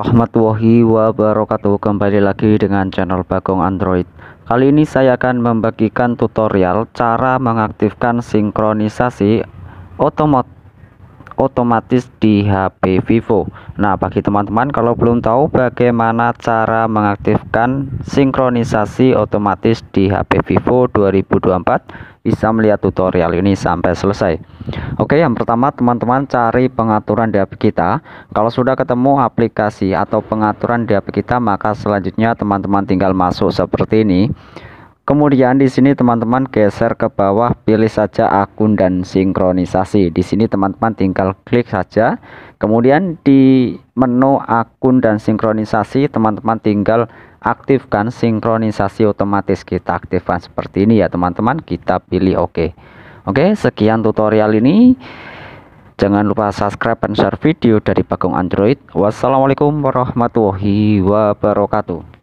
Rahmatullahi wabarakatuh kembali lagi dengan channel Bagong Android kali ini saya akan membagikan tutorial cara mengaktifkan sinkronisasi otomat otomatis di HP Vivo. Nah, bagi teman-teman kalau belum tahu bagaimana cara mengaktifkan sinkronisasi otomatis di HP Vivo 2024, bisa melihat tutorial ini sampai selesai. Oke, yang pertama teman-teman cari pengaturan di HP kita. Kalau sudah ketemu aplikasi atau pengaturan di HP kita, maka selanjutnya teman-teman tinggal masuk seperti ini. Kemudian di sini teman-teman geser ke bawah, pilih saja akun dan sinkronisasi. Di sini teman-teman tinggal klik saja. Kemudian di menu akun dan sinkronisasi, teman-teman tinggal aktifkan sinkronisasi otomatis. Kita aktifkan seperti ini ya teman-teman. Kita pilih oke. Oke, sekian tutorial ini. Jangan lupa subscribe dan share video dari Bagong Android. Wassalamualaikum warahmatullahi wabarakatuh.